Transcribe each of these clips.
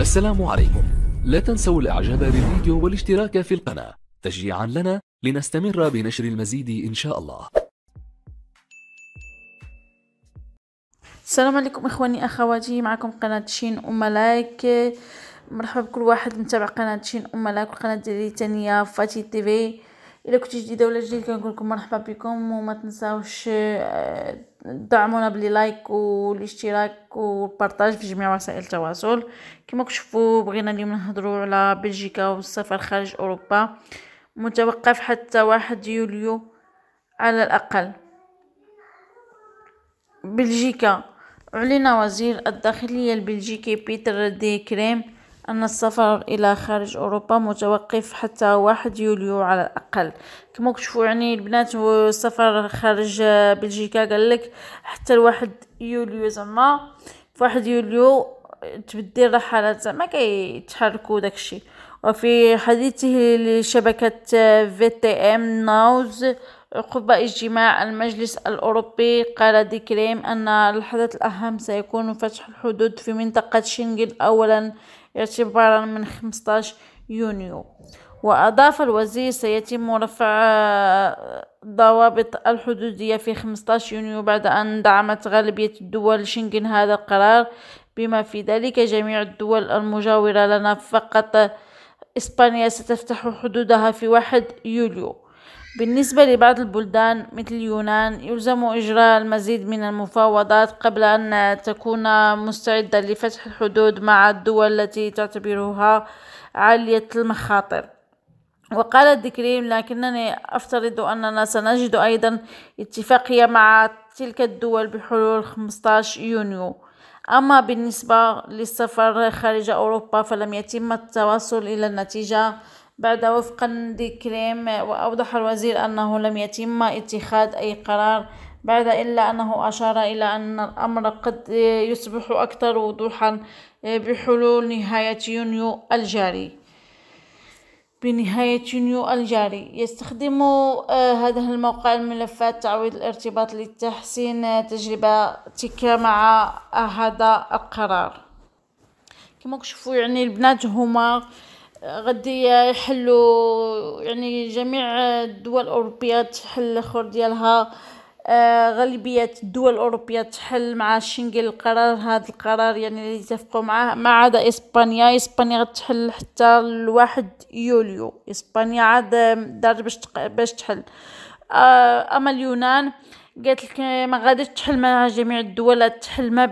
السلام عليكم لا تنسوا الاعجاب بالفيديو والاشتراك في القناة تشجيعا لنا لنستمر بنشر المزيد ان شاء الله السلام عليكم اخواني اخواتي معكم قناة شين وملاك مرحبا بكل واحد متابع قناة شين وملاك والقناة ديالي تانية فاتي تيفي الى كنت جديده ولا جديد كنقول لكم مرحبا بكم وما تنساوش آه، دعمونا بلي لايك والاشتراك والبارطاج في جميع وسائل التواصل كما كتشوفوا بغينا اليوم نهضروا على بلجيكا والسفر خارج اوروبا متوقف حتى واحد يوليو على الاقل بلجيكا أعلن وزير الداخلية البلجيكي بيتر دي كريم أن السفر إلى خارج أوروبا متوقف حتى واحد يوليو على الأقل كما كتشوفوا يعني البنات والسفر خارج بلجيكا قال لك حتى الواحد يوليو زعما في واحد يوليو تبدي الرحلات زعما كيتحركوا داكشي وفي حديثه لشبكة في تي ام ناوز عقب اجتماع المجلس الأوروبي قال دي كريم أن الحدث الأهم سيكون فتح الحدود في منطقة شنغن أولا اعتبارا من 15 يونيو وأضاف الوزير سيتم رفع آه، ضوابط الحدودية في 15 يونيو بعد أن دعمت غالبية الدول شنغن هذا القرار بما في ذلك جميع الدول المجاورة لنا فقط آه، إسبانيا ستفتح حدودها في 1 يوليو بالنسبة لبعض البلدان مثل اليونان يلزم إجراء المزيد من المفاوضات قبل أن تكون مستعدة لفتح الحدود مع الدول التي تعتبرها عالية المخاطر وقال الدكريم لكنني أفترض أننا سنجد أيضا اتفاقية مع تلك الدول بحلول 15 يونيو أما بالنسبة للسفر خارج أوروبا فلم يتم التوصل إلى النتيجة بعد وفقا لكريم وأوضح الوزير أنه لم يتم اتخاذ أي قرار بعد إلا أنه أشار إلى أن الأمر قد يصبح أكثر وضوحا بحلول نهاية يونيو الجاري بنهاية يونيو الجاري يستخدم آه، هذا الموقع الملفات تعويض الارتباط لتحسين تجربتك مع هذا القرار كما كتشوفوا يعني البنات هما غادي يحلوا يعني جميع الدول الاوروبيه تحل الاخر ديالها آه، غالبيه الدول الاوروبيه تحل مع شنغل القرار هذا القرار يعني اللي اتفقوا معاه ما عدا اسبانيا اسبانيا غتحل حتى الواحد يوليو اسبانيا عاد دار باش باش تحل آه، اما اليونان قالت لك ما غاديش تحل مع جميع الدول تحل ما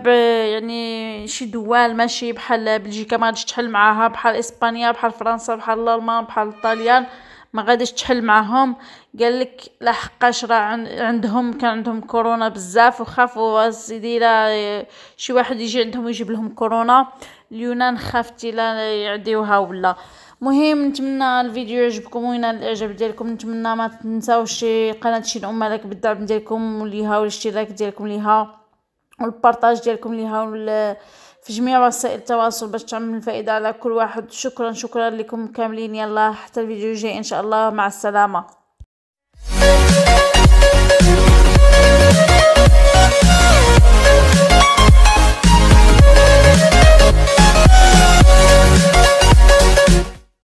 يعني شي دول ماشي بحال بلجيكا ما غاديش تحل معاها بحال اسبانيا بحال فرنسا بحال الالمان بحال الطليان ما غاديش تحل معاهم قال لك لحقاش راه عندهم كان عندهم كورونا بزاف وخافوا سيدي لا شي واحد يجي عندهم ويجيب لهم كورونا اليونان خافت الا يعديوها ولا مهم نتمنى الفيديو يعجبكم وينال الاعجاب ديالكم نتمنى ما تنساوش قناه شي الام لك بالدعم ديالكم ليها والاشتراك ديالكم ليها والبارطاج ديالكم ليها في جميع وسائل التواصل باش تعمل الفائده على كل واحد شكرا شكرا لكم كاملين يلا حتى الفيديو الجاي ان شاء الله مع السلامه